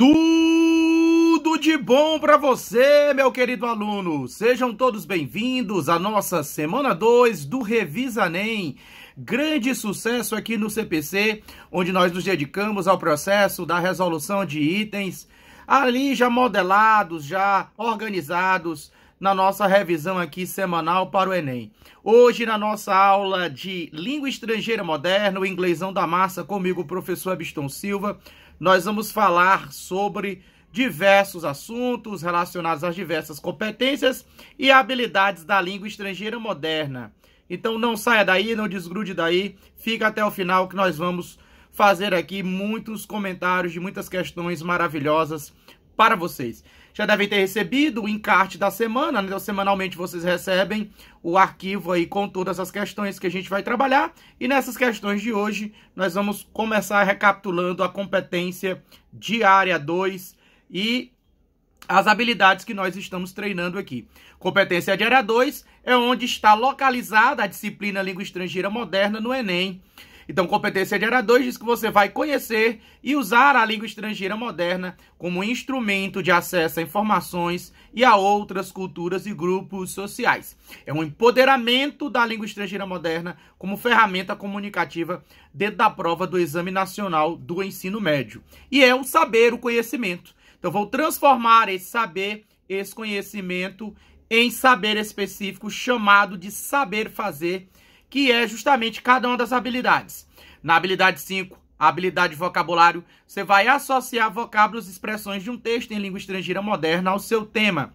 Tudo de bom para você, meu querido aluno. Sejam todos bem-vindos à nossa semana 2 do Revisa NEM. Grande sucesso aqui no CPC, onde nós nos dedicamos ao processo da resolução de itens ali já modelados, já organizados na nossa revisão aqui semanal para o Enem. Hoje, na nossa aula de Língua Estrangeira Moderna, o Inglêsão da Massa, comigo, o professor Abiston Silva, nós vamos falar sobre diversos assuntos relacionados às diversas competências e habilidades da língua estrangeira moderna. Então não saia daí, não desgrude daí, fica até o final que nós vamos fazer aqui muitos comentários de muitas questões maravilhosas para vocês já devem ter recebido o encarte da semana, né? Então, semanalmente vocês recebem o arquivo aí com todas as questões que a gente vai trabalhar. E nessas questões de hoje, nós vamos começar recapitulando a competência diária 2 e as habilidades que nós estamos treinando aqui. Competência diária 2 é onde está localizada a disciplina língua estrangeira moderna no Enem. Então, competência geradora 2 diz que você vai conhecer e usar a língua estrangeira moderna como instrumento de acesso a informações e a outras culturas e grupos sociais. É um empoderamento da língua estrangeira moderna como ferramenta comunicativa dentro da prova do Exame Nacional do Ensino Médio. E é o saber, o conhecimento. Então, vou transformar esse saber, esse conhecimento, em saber específico chamado de saber fazer que é justamente cada uma das habilidades. Na habilidade 5, a habilidade vocabulário, você vai associar vocábulos e expressões de um texto em língua estrangeira moderna ao seu tema.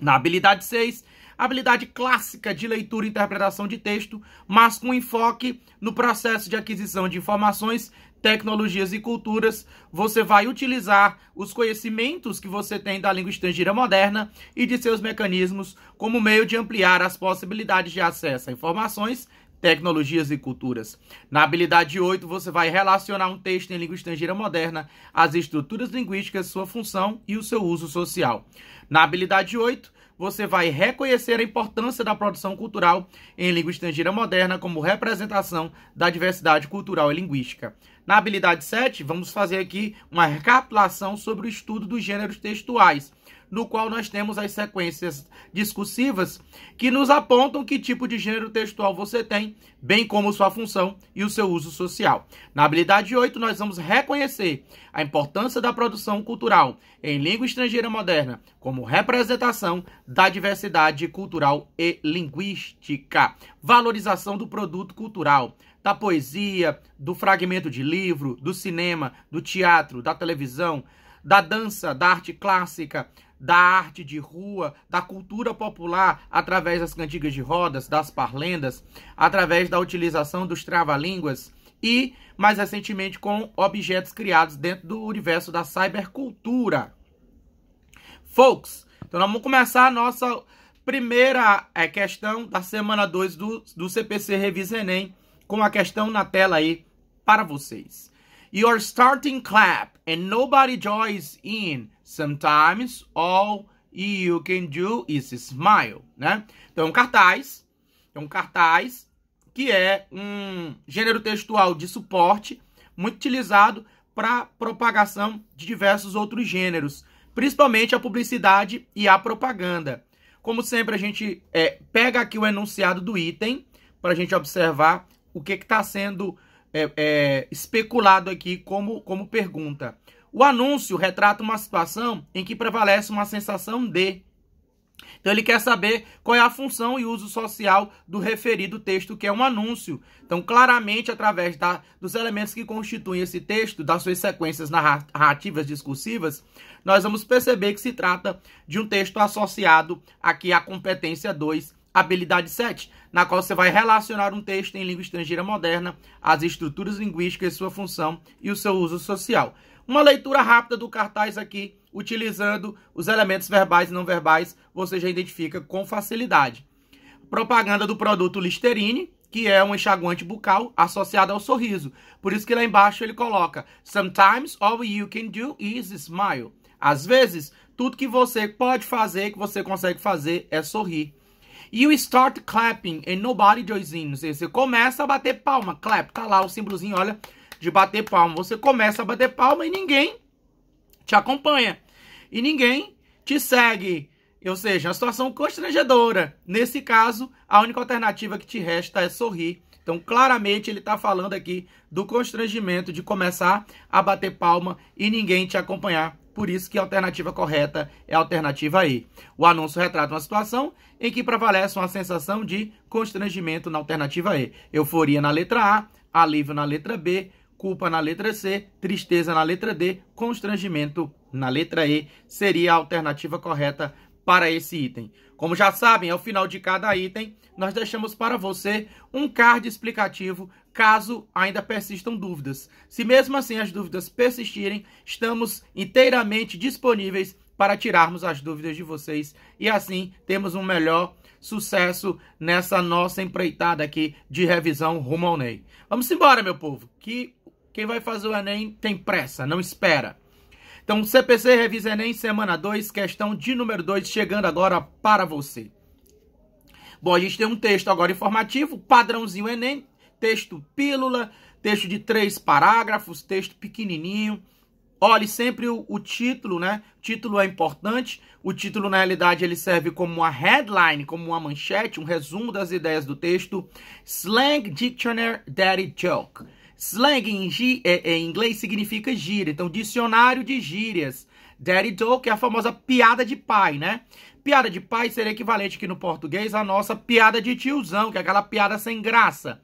Na habilidade 6, habilidade clássica de leitura e interpretação de texto, mas com enfoque no processo de aquisição de informações tecnologias e culturas, você vai utilizar os conhecimentos que você tem da língua estrangeira moderna e de seus mecanismos como meio de ampliar as possibilidades de acesso a informações, tecnologias e culturas. Na habilidade 8, você vai relacionar um texto em língua estrangeira moderna às estruturas linguísticas, sua função e o seu uso social. Na habilidade 8, você vai reconhecer a importância da produção cultural em língua estrangeira moderna como representação da diversidade cultural e linguística. Na habilidade 7, vamos fazer aqui uma recapitulação sobre o estudo dos gêneros textuais no qual nós temos as sequências discursivas que nos apontam que tipo de gênero textual você tem, bem como sua função e o seu uso social. Na habilidade 8, nós vamos reconhecer a importância da produção cultural em língua estrangeira moderna como representação da diversidade cultural e linguística, valorização do produto cultural da poesia, do fragmento de livro, do cinema, do teatro, da televisão, da dança, da arte clássica, da arte de rua, da cultura popular, através das cantigas de rodas, das parlendas, através da utilização dos trava-línguas e, mais recentemente, com objetos criados dentro do universo da cybercultura. Folks, então vamos começar a nossa primeira é, questão da semana 2 do, do CPC Revisa Enem, com a questão na tela aí para vocês. Your starting clap and nobody joins in. Sometimes all you can do is smile, né? Então é um cartaz, é um cartaz que é um gênero textual de suporte muito utilizado para propagação de diversos outros gêneros, principalmente a publicidade e a propaganda. Como sempre, a gente é, pega aqui o enunciado do item para a gente observar o que está sendo é, é, especulado aqui como, como pergunta. O anúncio retrata uma situação em que prevalece uma sensação de. Então ele quer saber qual é a função e uso social do referido texto, que é um anúncio. Então, claramente, através da, dos elementos que constituem esse texto, das suas sequências narrativas discursivas, nós vamos perceber que se trata de um texto associado aqui à competência 2 Habilidade 7, na qual você vai relacionar um texto em língua estrangeira moderna, as estruturas linguísticas, sua função e o seu uso social. Uma leitura rápida do cartaz aqui, utilizando os elementos verbais e não verbais, você já identifica com facilidade. Propaganda do produto Listerine, que é um enxaguante bucal associado ao sorriso. Por isso que lá embaixo ele coloca: Sometimes all you can do is smile. Às vezes, tudo que você pode fazer, que você consegue fazer, é sorrir. You start clapping and nobody joins in. você começa a bater palma. Clap, tá lá o símbolozinho, olha, de bater palma. Você começa a bater palma e ninguém te acompanha. E ninguém te segue. Ou seja, uma situação constrangedora. Nesse caso, a única alternativa que te resta é sorrir. Então, claramente, ele está falando aqui do constrangimento de começar a bater palma e ninguém te acompanhar. Por isso que a alternativa correta é a alternativa E. O anúncio retrata uma situação em que prevalece uma sensação de constrangimento na alternativa E. Euforia na letra A, alívio na letra B, culpa na letra C, tristeza na letra D, constrangimento na letra E seria a alternativa correta para esse item. Como já sabem, ao final de cada item, nós deixamos para você um card explicativo caso ainda persistam dúvidas. Se mesmo assim as dúvidas persistirem, estamos inteiramente disponíveis para tirarmos as dúvidas de vocês e assim temos um melhor sucesso nessa nossa empreitada aqui de revisão rumo ao enem. Vamos embora, meu povo, que quem vai fazer o Enem tem pressa, não espera. Então, CPC Revisa Enem, semana 2, questão de número 2, chegando agora para você. Bom, a gente tem um texto agora informativo, padrãozinho Enem, texto pílula, texto de três parágrafos, texto pequenininho. Olhe sempre o, o, título, né? O título é importante. O título, na realidade, ele serve como uma headline, como uma manchete, um resumo das ideias do texto. Slang Dictionary Daddy Joke. Slang em, é, é, em inglês significa gíria, então dicionário de gírias. Daddy Joke é a famosa piada de pai, né? Piada de pai seria equivalente aqui no português à nossa piada de tiozão, que é aquela piada sem graça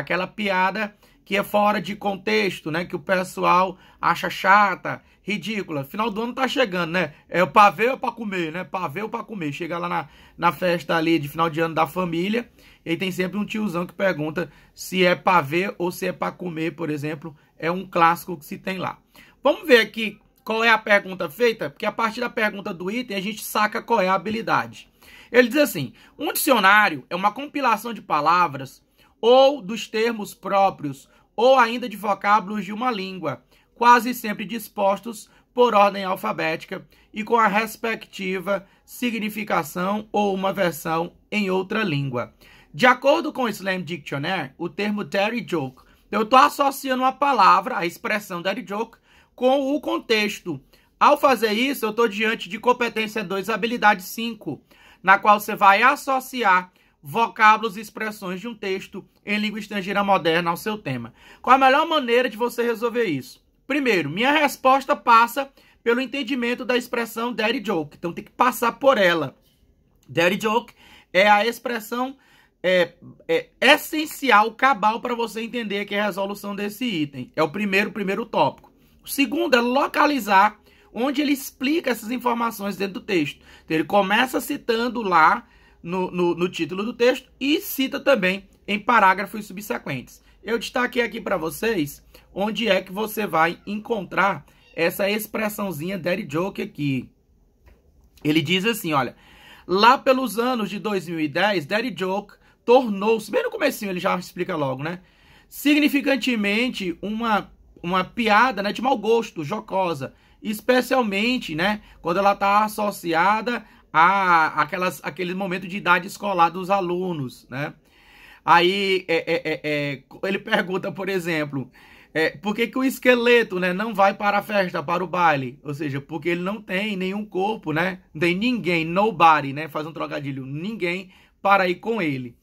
aquela piada que é fora de contexto, né? Que o pessoal acha chata, ridícula. Final do ano tá chegando, né? É o pavê ou pra comer, né? Pavê ou pra comer. Chega lá na, na festa ali de final de ano da família e tem sempre um tiozão que pergunta se é pavê ou se é pra comer, por exemplo. É um clássico que se tem lá. Vamos ver aqui qual é a pergunta feita, porque a partir da pergunta do item a gente saca qual é a habilidade. Ele diz assim: um dicionário é uma compilação de palavras ou dos termos próprios, ou ainda de vocábulos de uma língua, quase sempre dispostos por ordem alfabética e com a respectiva significação ou uma versão em outra língua. De acordo com o Slam Dictionary, o termo Terry Joke, eu estou associando uma palavra, a expressão Terry Joke, com o contexto. Ao fazer isso, eu estou diante de competência 2, habilidade 5, na qual você vai associar vocábulos e expressões de um texto em língua estrangeira moderna ao seu tema. Qual a melhor maneira de você resolver isso? Primeiro, minha resposta passa pelo entendimento da expressão daddy joke. Então tem que passar por ela. Daddy joke é a expressão é, é essencial, cabal, para você entender que é a resolução desse item. É o primeiro, primeiro tópico. O segundo é localizar onde ele explica essas informações dentro do texto. Então, ele começa citando lá no, no, no título do texto e cita também em parágrafos subsequentes. Eu destaquei aqui para vocês onde é que você vai encontrar essa expressãozinha Daddy Joke aqui. Ele diz assim, olha, lá pelos anos de 2010, Daddy Joke tornou-se, bem no comecinho ele já explica logo, né? Significantemente uma, uma piada né, de mau gosto, jocosa, especialmente né, quando ela está associada a aquelas, aquele momento de idade escolar dos alunos, né? Aí é, é, é, é ele pergunta, por exemplo, é, por que, que o esqueleto né, não vai para a festa, para o baile? Ou seja, porque ele não tem nenhum corpo, né? Não tem ninguém, nobody, né? Faz um trocadilho, ninguém para ir com ele.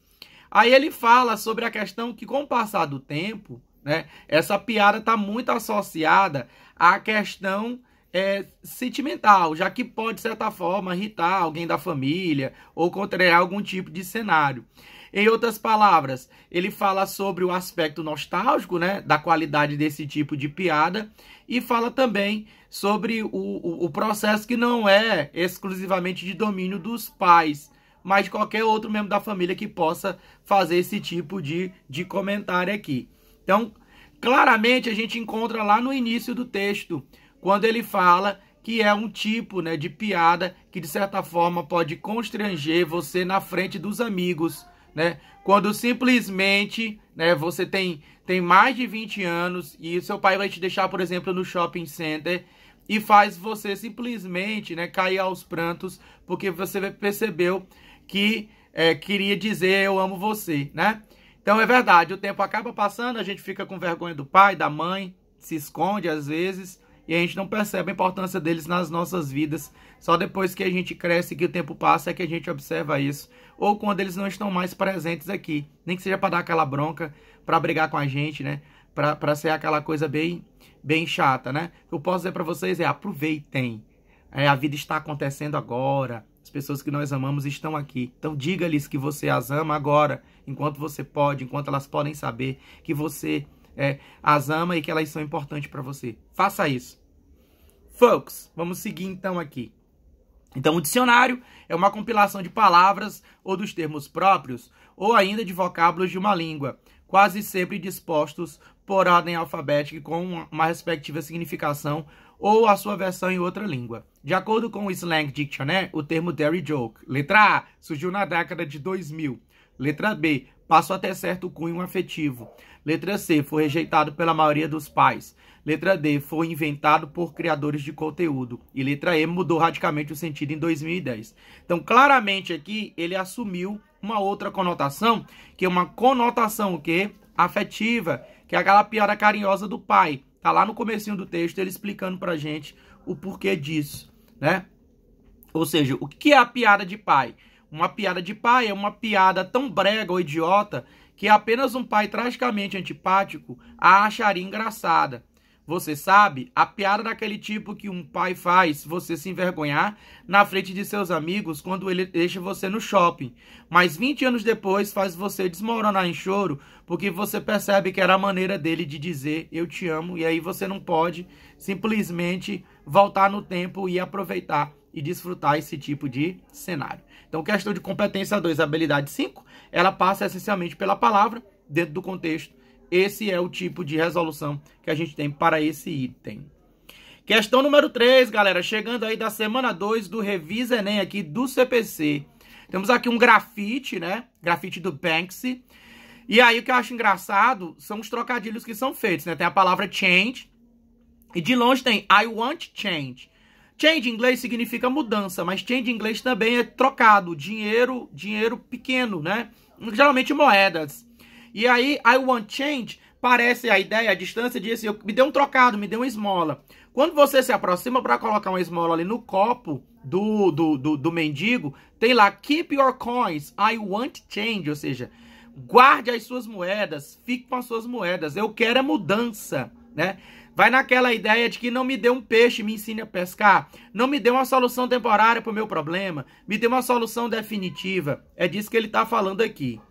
Aí ele fala sobre a questão que, com o passar do tempo, né, essa piada está muito associada à questão é, sentimental, já que pode, de certa forma, irritar alguém da família ou contrariar algum tipo de cenário. Em outras palavras, ele fala sobre o aspecto nostálgico, né, da qualidade desse tipo de piada e fala também sobre o, o, o processo que não é exclusivamente de domínio dos pais, mas de qualquer outro membro da família que possa fazer esse tipo de, de comentário aqui. Então, claramente a gente encontra lá no início do texto quando ele fala que é um tipo né, de piada que, de certa forma, pode constranger você na frente dos amigos. Né? Quando simplesmente né, você tem, tem mais de 20 anos e seu pai vai te deixar, por exemplo, no shopping center e faz você simplesmente né, cair aos prantos porque você percebeu que é, queria dizer eu amo você, né? Então é verdade, o tempo acaba passando, a gente fica com vergonha do pai, da mãe, se esconde às vezes, e a gente não percebe a importância deles nas nossas vidas. Só depois que a gente cresce, que o tempo passa, é que a gente observa isso. Ou quando eles não estão mais presentes aqui. Nem que seja para dar aquela bronca, para brigar com a gente, né? Para ser aquela coisa bem, bem chata, né? O que eu posso dizer para vocês é aproveitem. É, a vida está acontecendo agora. As pessoas que nós amamos estão aqui. Então diga-lhes que você as ama agora, enquanto você pode, enquanto elas podem saber que você é, as ama e que elas são importantes para você. Faça isso. Folks, vamos seguir então aqui. Então, o dicionário é uma compilação de palavras ou dos termos próprios ou ainda de vocábulos de uma língua, quase sempre dispostos por ordem alfabética com uma respectiva significação ou a sua versão em outra língua. De acordo com o Slang Dictionary, o termo Dairy Joke, letra A, surgiu na década de 2000. Letra B, passou até certo cunho afetivo. Letra C. Foi rejeitado pela maioria dos pais. Letra D. Foi inventado por criadores de conteúdo. E letra E. Mudou radicalmente o sentido em 2010. Então, claramente aqui, ele assumiu uma outra conotação, que é uma conotação o quê? Afetiva, que é aquela piada carinhosa do pai. Tá lá no comecinho do texto ele explicando pra gente o porquê disso, né? Ou seja, o que é a piada de pai? Uma piada de pai é uma piada tão brega ou idiota que apenas um pai tragicamente antipático a acharia engraçada. Você sabe, a piada daquele tipo que um pai faz você se envergonhar na frente de seus amigos quando ele deixa você no shopping, mas 20 anos depois faz você desmoronar em choro porque você percebe que era a maneira dele de dizer eu te amo e aí você não pode simplesmente voltar no tempo e aproveitar e desfrutar esse tipo de cenário. Então, questão de competência 2, habilidade 5, ela passa essencialmente pela palavra dentro do contexto. Esse é o tipo de resolução que a gente tem para esse item. Questão número 3, galera, chegando aí da semana 2 do Revisa Enem aqui do CPC. Temos aqui um grafite, né? Grafite do Banksy. E aí o que eu acho engraçado são os trocadilhos que são feitos, né? Tem a palavra change e de longe tem I want change. Change em inglês significa mudança, mas change em inglês também é trocado, dinheiro, dinheiro pequeno, né? Geralmente moedas. E aí, I want change parece a ideia, a distância de assim, eu, me deu um trocado, me deu uma esmola. Quando você se aproxima para colocar uma esmola ali no copo do, do, do, do mendigo, tem lá, keep your coins, I want change, ou seja, guarde as suas moedas, fique com as suas moedas, eu quero a é mudança, né? Vai naquela ideia de que não me dê um peixe, me ensine a pescar. Não me dê uma solução temporária para o meu problema. Me dê uma solução definitiva. É disso que ele está falando aqui.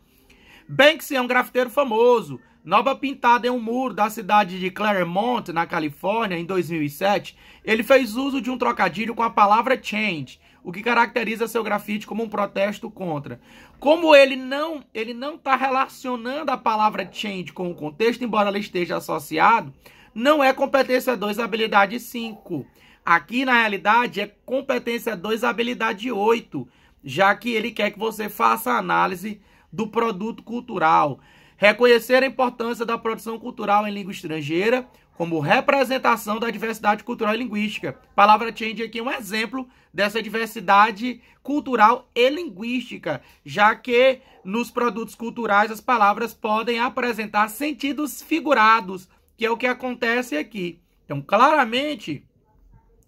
Banksy é um grafiteiro famoso. Nova pintada em é um muro da cidade de Claremont, na Califórnia, em 2007. Ele fez uso de um trocadilho com a palavra change, o que caracteriza seu grafite como um protesto contra. Como ele não ele não está relacionando a palavra change com o contexto, embora ela esteja associado, não é competência 2, habilidade 5. Aqui, na realidade, é competência 2, habilidade 8, já que ele quer que você faça a análise do produto cultural. Reconhecer a importância da produção cultural em língua estrangeira como representação da diversidade cultural e linguística. A palavra change aqui é um exemplo dessa diversidade cultural e linguística, já que nos produtos culturais as palavras podem apresentar sentidos figurados, que é o que acontece aqui. Então, claramente,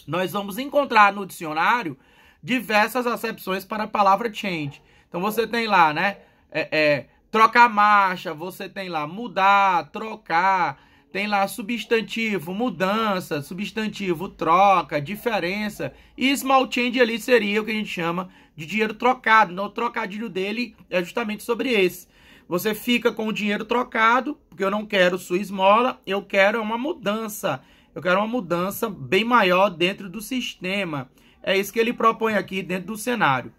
nós vamos encontrar no dicionário diversas acepções para a palavra change. Então, você tem lá, né? É, é, trocar marcha, você tem lá mudar, trocar, tem lá substantivo, mudança, substantivo, troca, diferença. E small change ali seria o que a gente chama de dinheiro trocado. Então, o trocadilho dele é justamente sobre esse. Você fica com o dinheiro trocado, porque eu não quero sua esmola, eu quero uma mudança. Eu quero uma mudança bem maior dentro do sistema. É isso que ele propõe aqui dentro do cenário.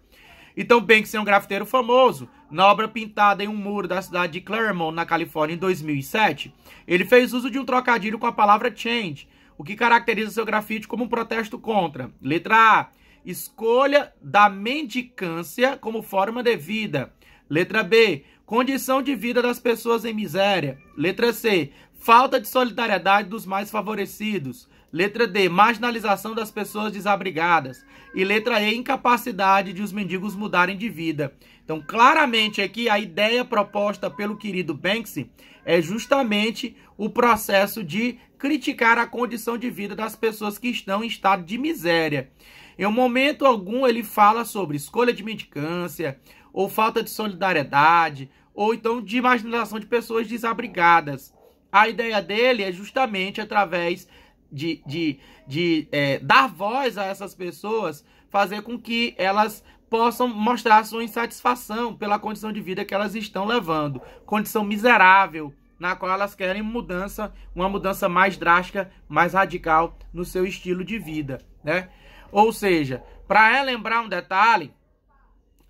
Então, bem que ser é um grafiteiro famoso. Na obra pintada em um muro da cidade de Claremont, na Califórnia, em 2007, ele fez uso de um trocadilho com a palavra change, o que caracteriza seu grafite como um protesto contra. Letra A, escolha da mendicância como forma de vida. Letra B, Condição de vida das pessoas em miséria. Letra C. Falta de solidariedade dos mais favorecidos. Letra D. Marginalização das pessoas desabrigadas. E letra E. Incapacidade de os mendigos mudarem de vida. Então, claramente aqui, a ideia proposta pelo querido Banksy é justamente o processo de criticar a condição de vida das pessoas que estão em estado de miséria. Em um momento algum, ele fala sobre escolha de medicância, ou falta de solidariedade, ou então de marginalização de pessoas desabrigadas. A ideia dele é justamente através de, de, de é, dar voz a essas pessoas, fazer com que elas possam mostrar sua insatisfação pela condição de vida que elas estão levando, condição miserável na qual elas querem mudança, uma mudança mais drástica, mais radical no seu estilo de vida, né? Ou seja, para relembrar um detalhe,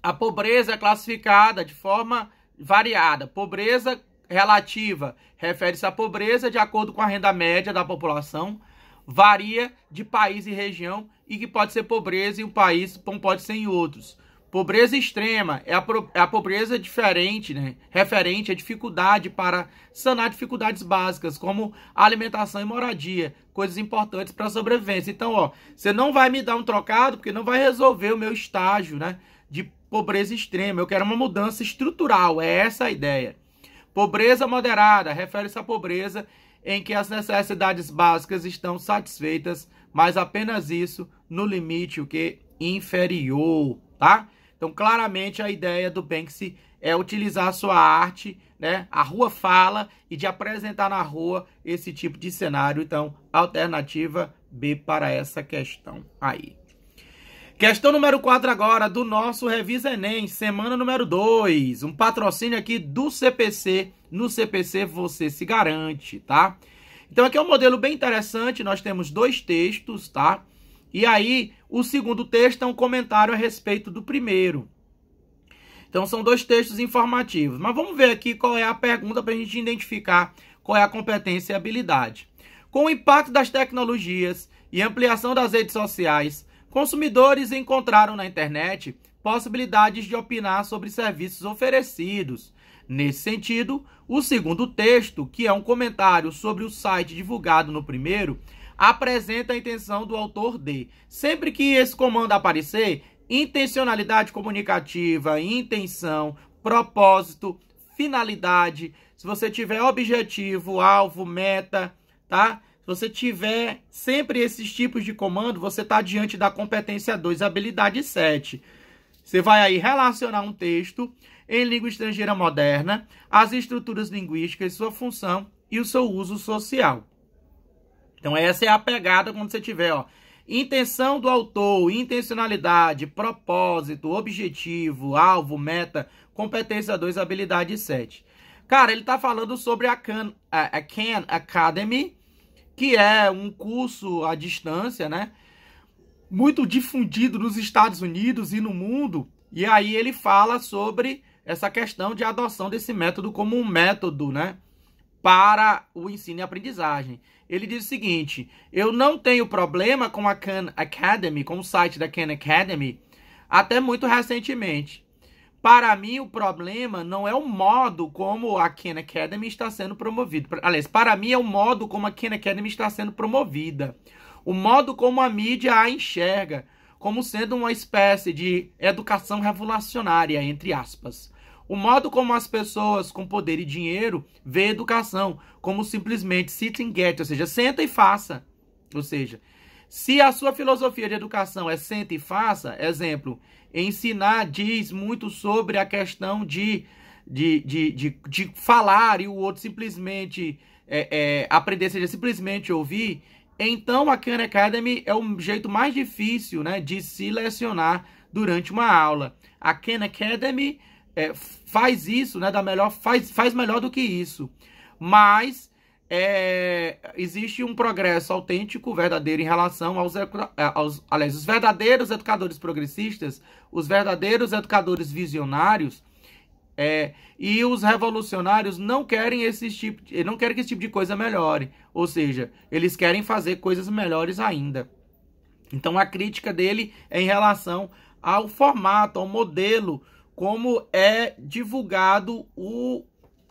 a pobreza é classificada de forma variada. Pobreza relativa refere-se à pobreza de acordo com a renda média da população, varia de país e região e que pode ser pobreza em um país, como pode ser em outros. Pobreza extrema é a, é a pobreza diferente, né? referente à dificuldade para sanar dificuldades básicas, como alimentação e moradia, coisas importantes para a sobrevivência. Então, ó, você não vai me dar um trocado porque não vai resolver o meu estágio, né? pobreza extrema. Eu quero uma mudança estrutural, é essa a ideia. Pobreza moderada refere-se à pobreza em que as necessidades básicas estão satisfeitas, mas apenas isso no limite o que inferior, tá? Então, claramente a ideia do Banksy é utilizar a sua arte, né? A rua fala e de apresentar na rua esse tipo de cenário. Então, alternativa B para essa questão aí. Questão número 4 agora do nosso Revisa Enem, semana número 2. Um patrocínio aqui do CPC. No CPC você se garante, tá? Então aqui é um modelo bem interessante, nós temos dois textos, tá? E aí, o segundo texto é um comentário a respeito do primeiro. Então são dois textos informativos. Mas vamos ver aqui qual é a pergunta para a gente identificar qual é a competência e habilidade. Com o impacto das tecnologias e ampliação das redes sociais, Consumidores encontraram na internet possibilidades de opinar sobre serviços oferecidos. Nesse sentido, o segundo texto, que é um comentário sobre o site divulgado no primeiro, apresenta a intenção do autor de. Sempre que esse comando aparecer, intencionalidade comunicativa, intenção, propósito, finalidade, se você tiver objetivo, alvo, meta, tá? Se você tiver sempre esses tipos de comando, você está diante da competência 2, habilidade 7. Você vai aí relacionar um texto em língua estrangeira moderna, as estruturas linguísticas, sua função e o seu uso social. Então essa é a pegada quando você tiver, ó, intenção do autor, intencionalidade, propósito, objetivo, alvo, meta, competência 2, habilidade 7. Cara, ele está falando sobre a Khan, a Khan Academy, que é um curso à distância, né? Muito difundido nos Estados Unidos e no mundo. E aí ele fala sobre essa questão de adoção desse método como um método, né? Para o ensino e aprendizagem. Ele diz o seguinte: eu não tenho problema com a Khan Academy, com o site da Khan Academy, até muito recentemente. Para mim, o problema não é o modo como a Khan Academy está sendo promovida. Aliás, para mim é o modo como a Khan Academy está sendo promovida. O modo como a mídia a enxerga como sendo uma espécie de educação revolucionária, entre aspas. O modo como as pessoas com poder e dinheiro vê educação como simplesmente sit and get, ou seja, senta e faça. Ou seja, se a sua filosofia de educação é senta e faça, exemplo, ensinar diz muito sobre a questão de, de, de, de, de falar e o outro simplesmente é, é, aprender, seja simplesmente ouvir, então a Khan Academy é o jeito mais difícil né, de se lecionar durante uma aula. A Khan Academy é, faz isso né, da melhor, faz, faz melhor do que isso. Mas é, existe um progresso autêntico, verdadeiro, em relação aos, é, aos. Aliás, os verdadeiros educadores progressistas, os verdadeiros educadores visionários. É, e os revolucionários não querem esse tipo, de, não querem que esse tipo de coisa melhore, ou seja, eles querem fazer coisas melhores ainda. Então a crítica dele é em relação ao formato, ao modelo, como é divulgado o,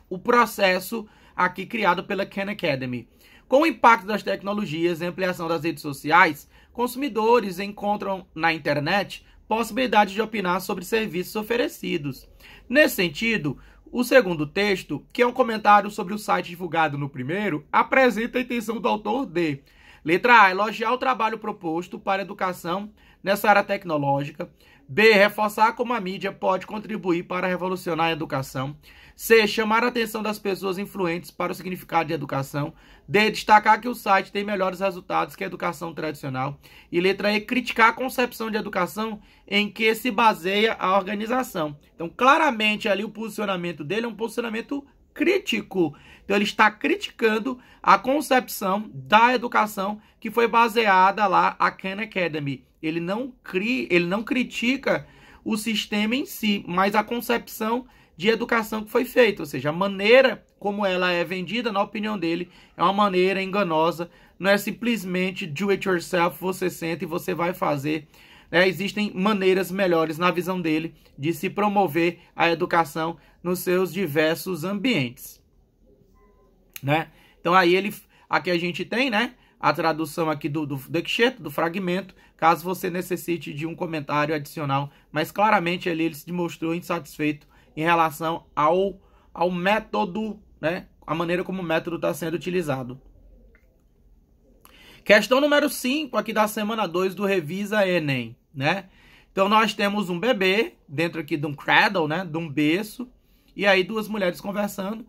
o processo aqui criado pela Khan Academy. Com o impacto das tecnologias e ampliação das redes sociais, consumidores encontram na internet possibilidade de opinar sobre serviços oferecidos. Nesse sentido, o segundo texto, que é um comentário sobre o site divulgado no primeiro, apresenta a intenção do autor de Letra A. Elogiar o trabalho proposto para a educação nessa área tecnológica, B. Reforçar como a mídia pode contribuir para revolucionar a educação. C. Chamar a atenção das pessoas influentes para o significado de educação. D. Destacar que o site tem melhores resultados que a educação tradicional. E letra E. Criticar a concepção de educação em que se baseia a organização. Então, claramente ali o posicionamento dele é um posicionamento crítico. Então, ele está criticando a concepção da educação que foi baseada lá a Khan Academy. Ele não cria, ele não critica o sistema em si, mas a concepção de educação que foi feita, ou seja, a maneira como ela é vendida, na opinião dele, é uma maneira enganosa. Não é simplesmente do it yourself, você senta e você vai fazer. É, existem maneiras melhores, na visão dele, de se promover a educação nos seus diversos ambientes. Né? Então aí ele, aqui a gente tem, né? a tradução aqui do, do, do do fragmento, caso você necessite de um comentário adicional, mas claramente ele, ele se demonstrou insatisfeito em relação ao, ao método, né? a maneira como o método está sendo utilizado. Questão número 5 aqui da semana 2 do Revisa Enem, né? Então nós temos um bebê dentro aqui de um cradle, né, de um berço, e aí duas mulheres conversando,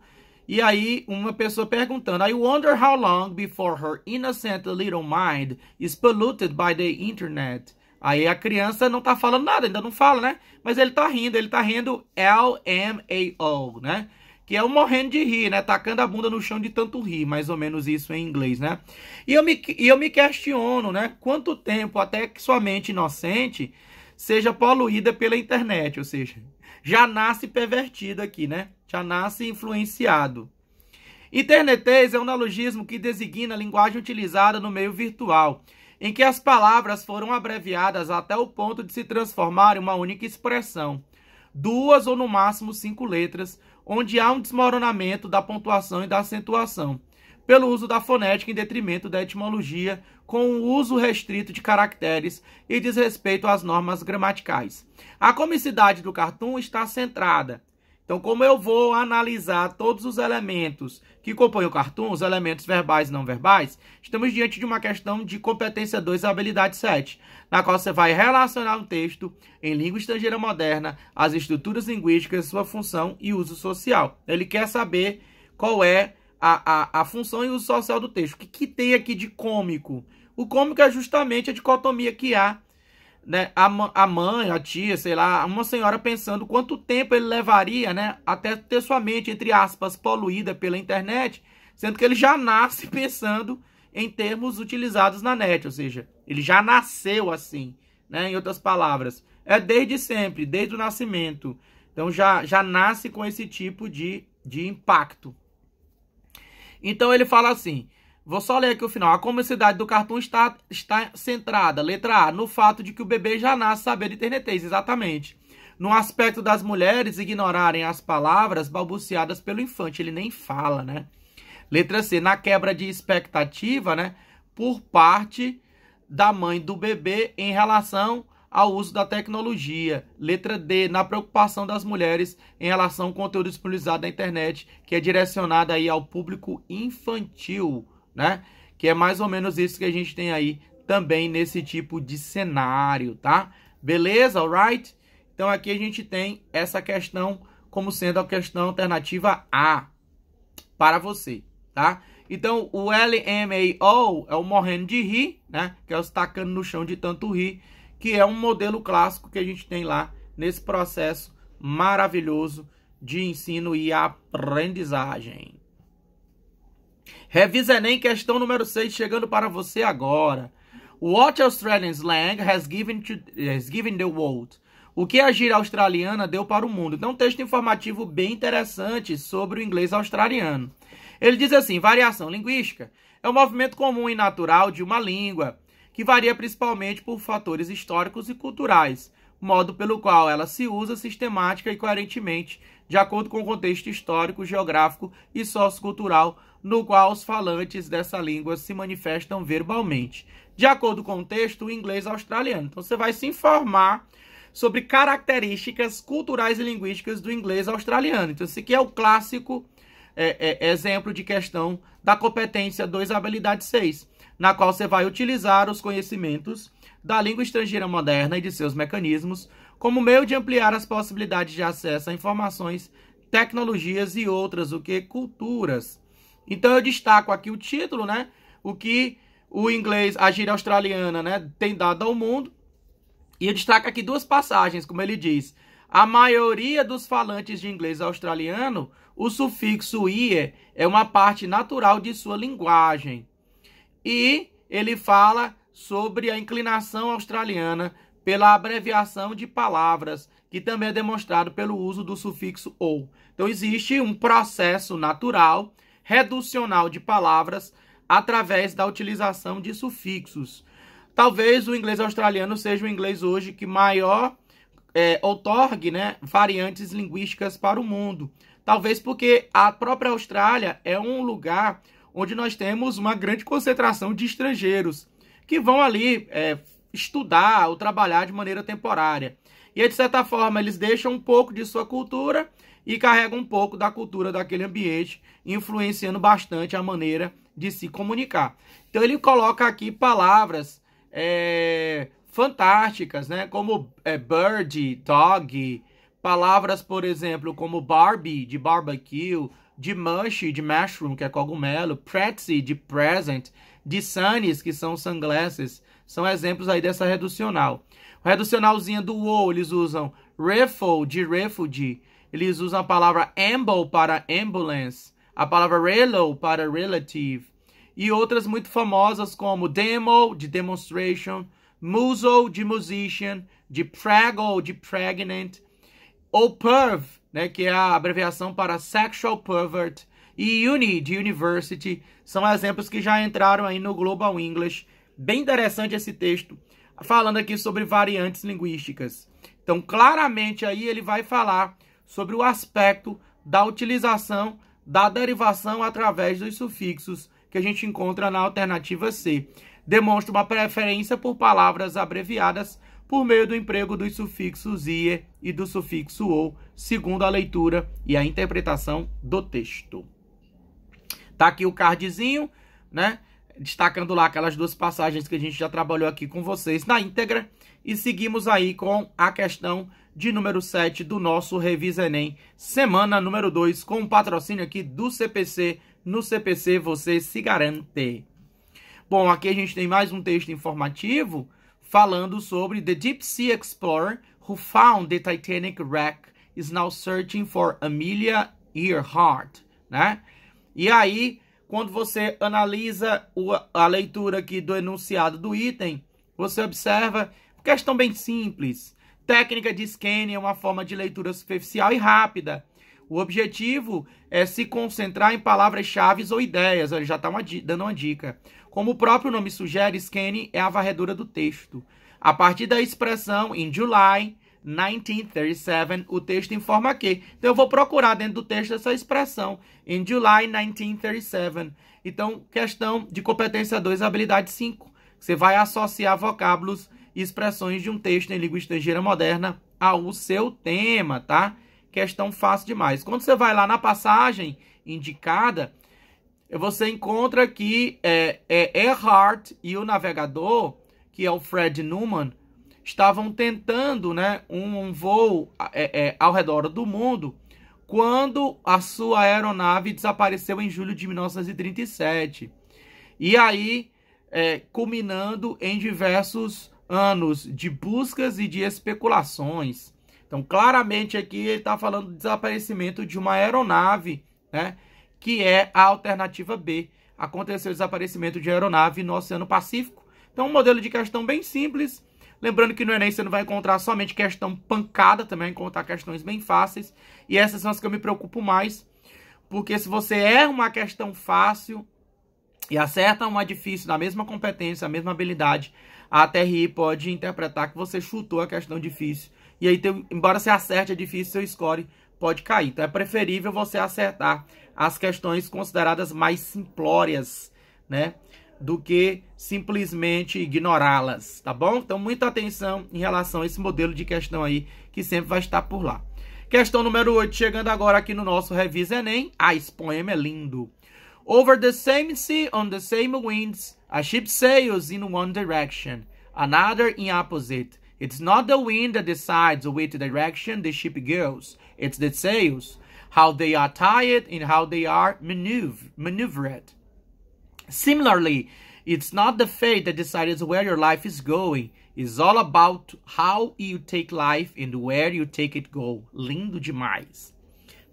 e aí, uma pessoa perguntando: I wonder how long before her innocent little mind is polluted by the internet. Aí a criança não tá falando nada, ainda não fala, né? Mas ele tá rindo, ele tá rindo L M A O, né? Que é o morrendo de rir, né? Tacando a bunda no chão de tanto rir, mais ou menos isso em inglês, né? E eu me, e eu me questiono, né? Quanto tempo até que sua mente inocente seja poluída pela internet, ou seja, já nasce pervertido aqui, né? Já nasce influenciado. Internetês é um analogismo que designa a linguagem utilizada no meio virtual, em que as palavras foram abreviadas até o ponto de se transformar em uma única expressão, duas ou no máximo cinco letras, onde há um desmoronamento da pontuação e da acentuação pelo uso da fonética em detrimento da etimologia, com o uso restrito de caracteres e desrespeito às normas gramaticais. A comicidade do cartoon está centrada. Então, como eu vou analisar todos os elementos que compõem o cartoon, os elementos verbais e não verbais, estamos diante de uma questão de competência 2, habilidade 7, na qual você vai relacionar um texto em língua estrangeira moderna, as estruturas linguísticas, sua função e uso social. Ele quer saber qual é a, a, a função e o social do texto. O que, que tem aqui de cômico? O cômico é justamente a dicotomia que há. Né? A, a mãe, a tia, sei lá, uma senhora pensando quanto tempo ele levaria né, até ter sua mente, entre aspas, poluída pela internet, sendo que ele já nasce pensando em termos utilizados na net, ou seja, ele já nasceu assim, né? em outras palavras. É desde sempre, desde o nascimento. Então já, já nasce com esse tipo de, de impacto. Então ele fala assim, vou só ler aqui o final. A comicidade do cartoon está, está centrada, letra A, no fato de que o bebê já nasce sabendo internetês, exatamente. No aspecto das mulheres ignorarem as palavras balbuciadas pelo infante, ele nem fala, né? Letra C, na quebra de expectativa, né? Por parte da mãe do bebê em relação ao uso da tecnologia. Letra D, na preocupação das mulheres em relação ao conteúdo disponibilizado na internet, que é direcionado aí ao público infantil, né? Que é mais ou menos isso que a gente tem aí também nesse tipo de cenário, tá? Beleza? Alright? Então aqui a gente tem essa questão como sendo a questão alternativa A para você, tá? Então o LMAO é o morrendo de rir, né? Que é o tacando no chão de tanto rir que é um modelo clássico que a gente tem lá nesse processo maravilhoso de ensino e aprendizagem. Revisa Enem, questão número 6, chegando para você agora. What Australian slang has given, to, has given the world? O que a gíria australiana deu para o mundo? Então, um texto informativo bem interessante sobre o inglês australiano. Ele diz assim: variação linguística é um movimento comum e natural de uma língua que varia principalmente por fatores históricos e culturais, modo pelo qual ela se usa sistemática e coerentemente, de acordo com o contexto histórico, geográfico e sociocultural no qual os falantes dessa língua se manifestam verbalmente. De acordo com o texto, o inglês australiano. Então você vai se informar sobre características culturais e linguísticas do inglês australiano. Então esse aqui é o clássico é, é, exemplo de questão da competência 2, habilidade 6 na qual você vai utilizar os conhecimentos da língua estrangeira moderna e de seus mecanismos como meio de ampliar as possibilidades de acesso a informações, tecnologias e outras, o que culturas. Então eu destaco aqui o título, né? O que o inglês, a gíria australiana, né, tem dado ao mundo. E eu destaco aqui duas passagens, como ele diz. A maioria dos falantes de inglês australiano, o sufixo -ie é uma parte natural de sua linguagem. E ele fala sobre a inclinação australiana pela abreviação de palavras, que também é demonstrado pelo uso do sufixo ou. Então existe um processo natural reducional de palavras através da utilização de sufixos. Talvez o inglês australiano seja o inglês hoje que maior é, outorgue né, variantes linguísticas para o mundo. Talvez porque a própria Austrália é um lugar onde nós temos uma grande concentração de estrangeiros que vão ali é, estudar ou trabalhar de maneira temporária. E aí, de certa forma, eles deixam um pouco de sua cultura e carregam um pouco da cultura daquele ambiente, influenciando bastante a maneira de se comunicar. Então, ele coloca aqui palavras é, fantásticas, né? Como é, bird, dog, palavras, por exemplo, como Barbie, de barbecue, de mushy, de mushroom, que é cogumelo, pretzi, de present, de sunnies, que são sunglasses, são exemplos aí dessa reducional. O reducionalzinho do wow, eles usam riffle, de refugee, eles usam a palavra amble para ambulance, a palavra relo para relative, e outras muito famosas como demo, de demonstration, muzzle, de musician, de praggle, de pregnant, ou perv, né, que é a abreviação para Sexual Pervert, e Uni, de University, são exemplos que já entraram aí no Global English. Bem interessante esse texto, falando aqui sobre variantes linguísticas. Então, claramente aí ele vai falar sobre o aspecto da utilização da derivação através dos sufixos que a gente encontra na alternativa C. Demonstra uma preferência por palavras abreviadas por meio do emprego dos sufixos IE e do sufixo OU, segundo a leitura e a interpretação do texto. Tá aqui o cardzinho, né? Destacando lá aquelas duas passagens que a gente já trabalhou aqui com vocês na íntegra. E seguimos aí com a questão de número 7 do nosso Revisa Enem, semana número 2, com o patrocínio aqui do CPC. No CPC você se garante. Bom, aqui a gente tem mais um texto informativo falando sobre The Deep Sea Explorer who found the Titanic wreck is now searching for Amelia Earhart, né? E aí, quando você analisa a leitura aqui do enunciado do item, você observa questão bem simples. Técnica de scanning é uma forma de leitura superficial e rápida. O objetivo é se concentrar em palavras-chave ou ideias. Ele já está dando uma dica. Como o próprio nome sugere, scanning é a varredura do texto. A partir da expressão in July 1937, o texto informa que. Então eu vou procurar dentro do texto essa expressão in July 1937. Então, questão de competência 2, habilidade 5. Você vai associar vocábulos e expressões de um texto em língua estrangeira moderna ao seu tema, tá? Questão fácil demais. Quando você vai lá na passagem indicada, você encontra aqui é, é, Earhart e o navegador, que é o Fred Newman, estavam tentando né, um voo é, é, ao redor do mundo quando a sua aeronave desapareceu em julho de 1937. E aí, é, culminando em diversos anos de buscas e de especulações. Então, claramente aqui ele está falando do desaparecimento de uma aeronave, né? que é a alternativa B. Aconteceu o desaparecimento de aeronave no Oceano Pacífico. Então, um modelo de questão bem simples. Lembrando que no Enem você não vai encontrar somente questão pancada, também vai encontrar questões bem fáceis. E essas são as que eu me preocupo mais. Porque se você erra é uma questão fácil e acerta uma difícil da mesma competência, a mesma habilidade, a TRI pode interpretar que você chutou a questão difícil. E aí, embora você acerte a difícil, seu score pode cair. Então é preferível você acertar as questões consideradas mais simplórias, né? Do que simplesmente ignorá-las, tá bom? Então, muita atenção em relação a esse modelo de questão aí, que sempre vai estar por lá. Questão número 8, chegando agora aqui no nosso Revisa Enem. Ah, esse poema é lindo. Over the same sea, on the same winds, a ship sails in one direction, another in opposite. It's not the wind that decides which direction the ship goes, it's the sails how they are tied and how they are maneuver maneuvered. Similarly, it's not the fate that decides where your life is going. It's all about how you take life and where you take it go. Lindo demais.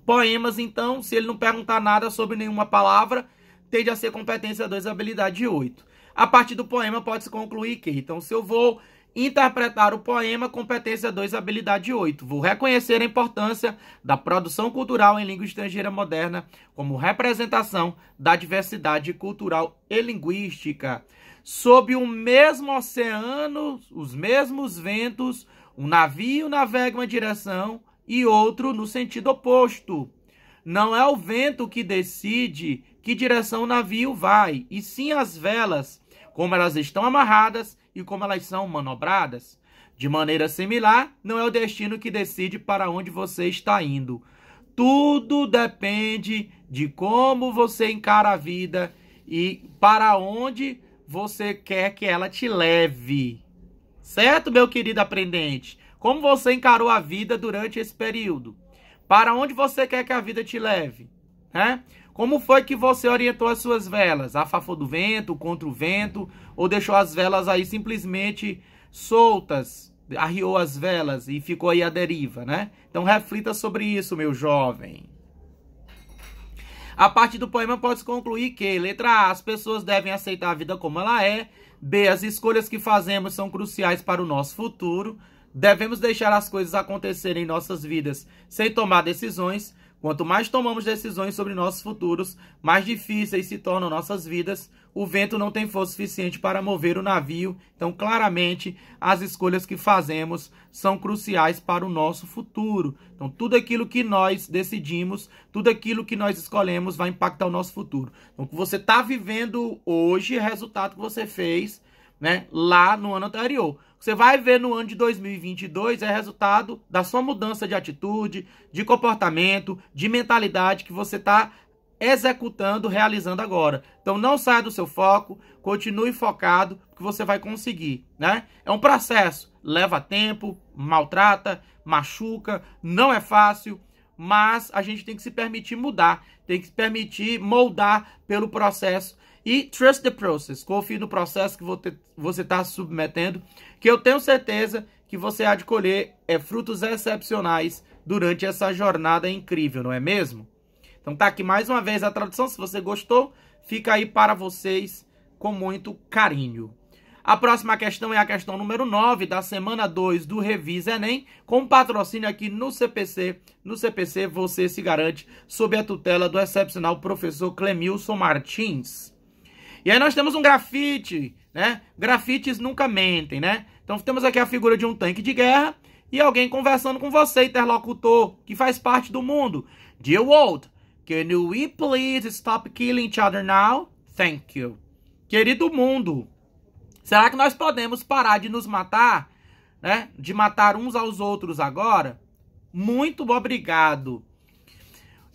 Poemas, então, se ele não perguntar nada sobre nenhuma palavra, tende a ser competência 2, habilidade 8. A partir do poema pode-se concluir que, então, se eu vou interpretar o poema competência 2, habilidade 8. Vou reconhecer a importância da produção cultural em língua estrangeira moderna como representação da diversidade cultural e linguística. Sob o mesmo oceano, os mesmos ventos, um navio navega uma direção e outro no sentido oposto. Não é o vento que decide que direção o navio vai, e sim as velas, como elas estão amarradas e como elas são manobradas. De maneira similar, não é o destino que decide para onde você está indo. Tudo depende de como você encara a vida e para onde você quer que ela te leve. Certo, meu querido aprendente? Como você encarou a vida durante esse período? Para onde você quer que a vida te leve? Né? Como foi que você orientou as suas velas? A favor do vento, contra o vento, ou deixou as velas aí simplesmente soltas, arriou as velas e ficou aí à deriva, né? Então reflita sobre isso, meu jovem. A parte do poema pode concluir que, letra A, as pessoas devem aceitar a vida como ela é, B, as escolhas que fazemos são cruciais para o nosso futuro, devemos deixar as coisas acontecerem em nossas vidas sem tomar decisões, Quanto mais tomamos decisões sobre nossos futuros, mais difíceis se tornam nossas vidas. O vento não tem força suficiente para mover o navio, então claramente as escolhas que fazemos são cruciais para o nosso futuro. Então tudo aquilo que nós decidimos, tudo aquilo que nós escolhemos vai impactar o nosso futuro. Então o que você está vivendo hoje é resultado que você fez né, lá no ano anterior você vai ver no ano de 2022 é resultado da sua mudança de atitude, de comportamento, de mentalidade que você está executando, realizando agora. Então não saia do seu foco, continue focado, que você vai conseguir, né? É um processo, leva tempo, maltrata, machuca, não é fácil, mas a gente tem que se permitir mudar, tem que se permitir moldar pelo processo e trust the process, confie no processo que você está submetendo, que eu tenho certeza que você há de colher é, frutos excepcionais durante essa jornada incrível, não é mesmo? Então tá aqui mais uma vez a tradução, se você gostou, fica aí para vocês com muito carinho. A próxima questão é a questão número 9 da semana 2 do Revisa Enem, com patrocínio aqui no CPC. No CPC você se garante sob a tutela do excepcional professor Clemilson Martins. E aí nós temos um grafite, né? Grafites nunca mentem, né? Então temos aqui a figura de um tanque de guerra e alguém conversando com você, interlocutor, que faz parte do mundo. Dear world, can we please stop killing each other now? Thank you. Querido mundo, será que nós podemos parar de nos matar? Né? De matar uns aos outros agora? Muito obrigado.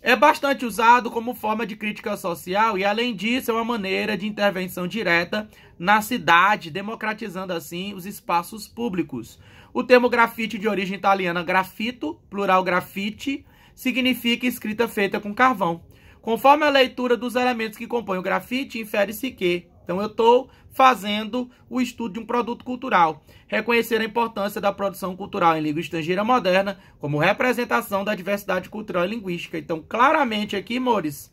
É bastante usado como forma de crítica social e, além disso, é uma maneira de intervenção direta na cidade, democratizando assim os espaços públicos. O termo grafite de origem italiana grafito, plural grafite, significa escrita feita com carvão. Conforme a leitura dos elementos que compõem o grafite, infere-se que então eu estou fazendo o estudo de um produto cultural. Reconhecer a importância da produção cultural em língua estrangeira moderna como representação da diversidade cultural e linguística. Então, claramente aqui, Mores,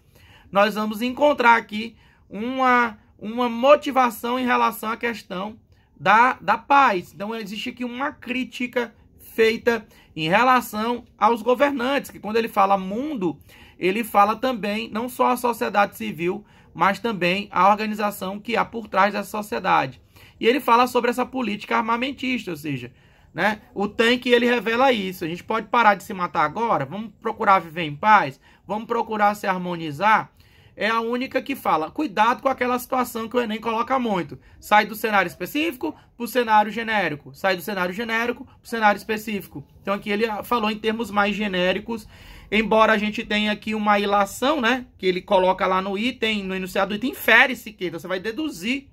nós vamos encontrar aqui uma, uma motivação em relação à questão da, da paz. Então, existe aqui uma crítica feita em relação aos governantes, que quando ele fala mundo, ele fala também não só a sociedade civil, mas também a organização que há por trás dessa sociedade. E ele fala sobre essa política armamentista, ou seja, né? O tanque ele revela isso. A gente pode parar de se matar agora, vamos procurar viver em paz, vamos procurar se harmonizar. É a única que fala, cuidado com aquela situação que o Enem coloca muito. Sai do cenário específico para o cenário genérico. Sai do cenário genérico para o cenário específico. Então aqui ele ah, falou em termos mais genéricos Embora a gente tenha aqui uma ilação, né? Que ele coloca lá no item, no enunciado do item, infere-se que. Então você vai deduzir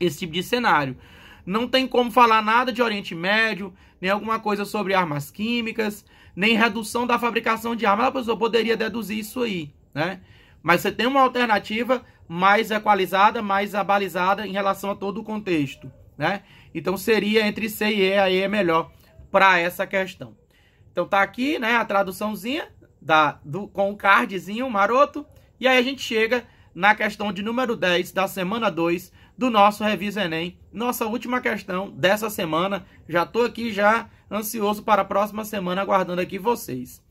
esse tipo de cenário. Não tem como falar nada de Oriente Médio, nem alguma coisa sobre armas químicas, nem redução da fabricação de armas. A ah, pessoa poderia deduzir isso aí, né? Mas você tem uma alternativa mais equalizada, mais abalizada em relação a todo o contexto, né? Então seria entre C e E, aí é melhor para essa questão. Então tá aqui, né, a traduçãozinha da, do, com o cardzinho maroto. E aí a gente chega na questão de número 10 da semana 2 do nosso Revisa Enem. Nossa última questão dessa semana. Já tô aqui já ansioso para a próxima semana aguardando aqui vocês.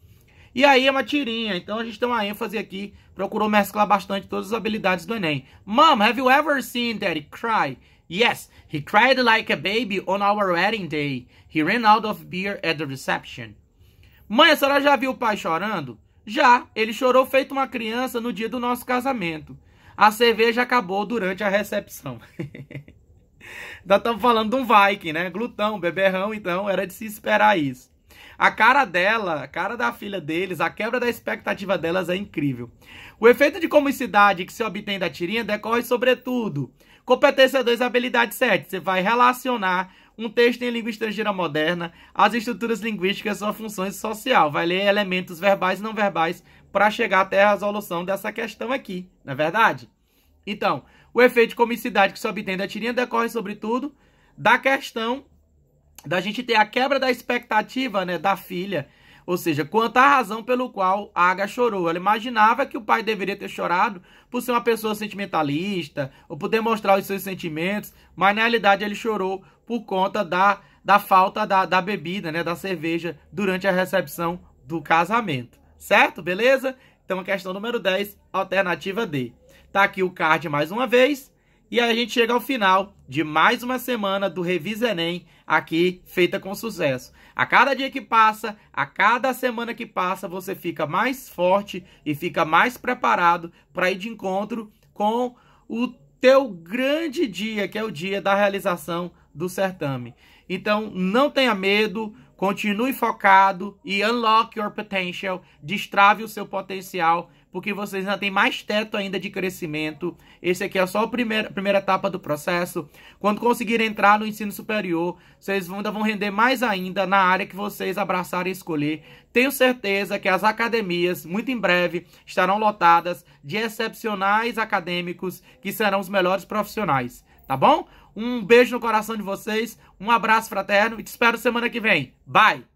E aí é uma tirinha, então a gente tem uma ênfase aqui, procurou mesclar bastante todas as habilidades do Enem. Mom, have you ever seen daddy cry? Yes, he cried like a baby on our wedding day. He ran out of beer at the reception. Mãe, a senhora já viu o pai chorando? Já, ele chorou feito uma criança no dia do nosso casamento. A cerveja acabou durante a recepção. Nós estamos falando de um Viking, né? Glutão, beberrão, então era de se esperar isso. A cara dela, a cara da filha deles, a quebra da expectativa delas é incrível. O efeito de comicidade que se obtém da tirinha decorre, sobretudo, competência 2, habilidade 7. Você vai relacionar um texto em língua estrangeira moderna, as estruturas linguísticas, sua função social. Vai ler elementos verbais e não verbais para chegar até a resolução dessa questão aqui, não é verdade? Então, o efeito de comicidade que se obtém da tirinha decorre, sobretudo, da questão da gente ter a quebra da expectativa né, da filha ou seja, quanto à razão pelo qual Aga chorou. Ela imaginava que o pai deveria ter chorado por ser uma pessoa sentimentalista ou por demonstrar os seus sentimentos, mas na realidade ele chorou por conta da, da falta da, da bebida, né, da cerveja, durante a recepção do casamento. Certo? Beleza? Então, questão número 10, alternativa D. Tá aqui o card mais uma vez. E aí a gente chega ao final de mais uma semana do Revisa Enem aqui feita com sucesso. A cada dia que passa, a cada semana que passa, você fica mais forte e fica mais preparado para ir de encontro com o teu grande dia, que é o dia da realização do certame. Então, não tenha medo, continue focado e unlock your potential, destrave o seu potencial porque vocês ainda têm mais teto ainda de crescimento. Esse aqui é só a primeira, primeira etapa do processo. Quando conseguirem entrar no ensino superior, vocês ainda vão render mais ainda na área que vocês abraçarem e escolher. Tenho certeza que as academias, muito em breve, estarão lotadas de excepcionais acadêmicos que serão os melhores profissionais, tá bom? Um beijo no coração de vocês, um abraço fraterno e te espero semana que vem. Bye!